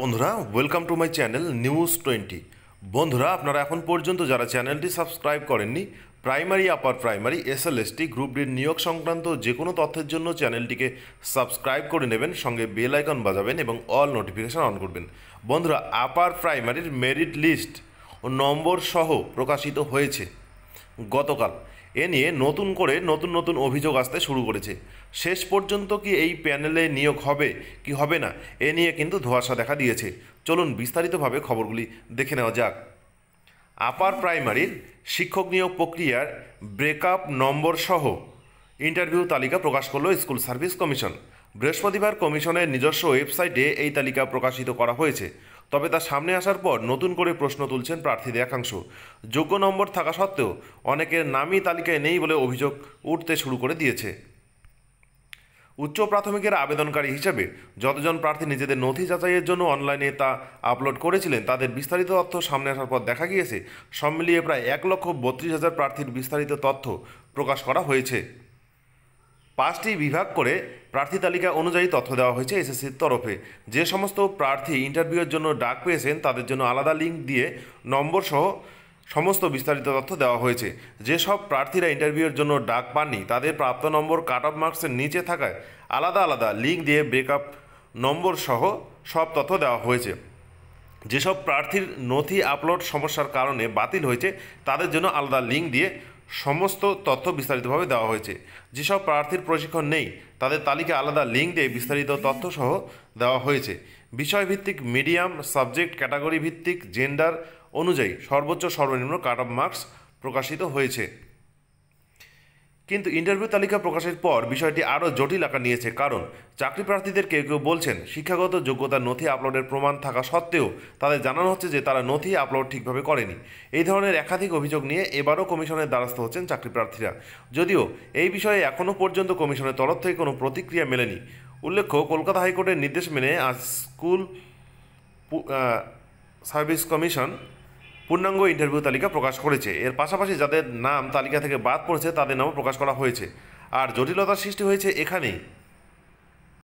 বন্ধুরা welcome to my channel news twenty বন্ধুরা আপনারা এখন পর্যন্ত যারা চ্যানেলটি সাবস্ক্রাইব করেননি primary upper primary SLST group ডির নিয়োগ সংক্রান্ত যে কোনো তথ্যের জন্য চ্যানেলটিকে সাবস্ক্রাইব করে নেবেন সঙ্গে বেল আইকন বাজাবেন এবং অল নোটিফিকেশান অন করবেন বন্ধুরা আপার প্রাইমারির মেরিট লিস্ট ও নম্বর সহ প্রকাশিত হয়েছে গতকাল এ নিয়ে নতুন করে নতুন নতুন অভিযোগ আসতে শুরু করেছে শেষ পর্যন্ত কি এই প্যানেলে নিয়োগ হবে কি হবে না এ নিয়ে কিন্তু ধোয়াশা দেখা দিয়েছে চলুন বিস্তারিতভাবে খবরগুলি দেখে নেওয়া যাক আপার প্রাইমারির শিক্ষক নিয়োগ প্রক্রিয়ার ব্রেকআপ নম্বর সহ ইন্টারভিউ তালিকা প্রকাশ করল স্কুল সার্ভিস কমিশন বৃহস্পতিবার কমিশনের নিজস্ব ওয়েবসাইটে এই তালিকা প্রকাশিত করা হয়েছে তবে তা সামনে আসার পর নতুন করে প্রশ্ন তুলছেন প্রার্থীদের একাংশ যোগ্য নম্বর থাকা সত্ত্বেও অনেকের নামই তালিকায় নেই বলে অভিযোগ উঠতে শুরু করে দিয়েছে উচ্চ প্রাথমিকের আবেদনকারী হিসেবে যতজন প্রার্থী নিজেদের নথি যাচাইয়ের জন্য অনলাইনে তা আপলোড করেছিলেন তাদের বিস্তারিত তথ্য সামনে আসার পর দেখা গিয়েছে সব মিলিয়ে প্রায় এক লক্ষ বত্রিশ হাজার প্রার্থীর বিস্তারিত তথ্য প্রকাশ করা হয়েছে পাঁচটি বিভাগ করে প্রার্থী তালিকা অনুযায়ী তথ্য দেওয়া হয়েছে এসএসসির তরফে যে সমস্ত প্রার্থী ইন্টারভিউয়ের জন্য ডাক পেয়েছেন তাদের জন্য আলাদা লিঙ্ক দিয়ে নম্বর সহ সমস্ত বিস্তারিত তথ্য দেওয়া হয়েছে যেসব প্রার্থীরা ইন্টারভিউয়ের জন্য ডাক পাননি তাদের প্রাপ্ত নম্বর কাট অফ মার্কসের নিচে থাকায় আলাদা আলাদা লিঙ্ক দিয়ে ব্রেকআপ নম্বর সহ সব তথ্য দেওয়া হয়েছে যেসব প্রার্থীর নথি আপলোড সমস্যার কারণে বাতিল হয়েছে তাদের জন্য আলাদা লিঙ্ক দিয়ে সমস্ত তথ্য বিস্তারিতভাবে দেওয়া হয়েছে যেসব প্রার্থীর প্রশিক্ষণ নেই তাদের তালিকা আলাদা লিঙ্ক দিয়ে বিস্তারিত তথ্য সহ দেওয়া হয়েছে বিষয়ভিত্তিক মিডিয়াম সাবজেক্ট ক্যাটাগরি ভিত্তিক জেন্ডার অনুযায়ী সর্বোচ্চ সর্বনিম্ন কাট অফ মার্কস প্রকাশিত হয়েছে কিন্তু ইন্টারভিউ তালিকা প্রকাশের পর বিষয়টি আরও জটিল আকার নিয়েছে কারণ চাকরি প্রার্থীদের কেউ কেউ বলছেন শিক্ষাগত যোগ্যতার নথি আপলোডের প্রমাণ থাকা সত্ত্বেও তাদের জানানো হচ্ছে যে তারা নথি আপলোড ঠিকভাবে করেনি এই ধরনের একাধিক অভিযোগ নিয়ে এবারও কমিশনের দ্বারস্থ হচ্ছেন চাকরি প্রার্থীরা যদিও এই বিষয়ে এখনও পর্যন্ত কমিশনের তরফ থেকে কোনো প্রতিক্রিয়া মেলেনি উল্লেখ্য কলকাতা হাইকোর্টের নির্দেশ মেনে আজ স্কুল সার্ভিস কমিশন পূর্ণাঙ্গ ইন্টারভিউ তালিকা প্রকাশ করেছে এর পাশাপাশি যাদের নাম তালিকা থেকে বাদ পড়েছে তাদের নামও প্রকাশ করা হয়েছে আর জটিলতার সৃষ্টি হয়েছে এখানেই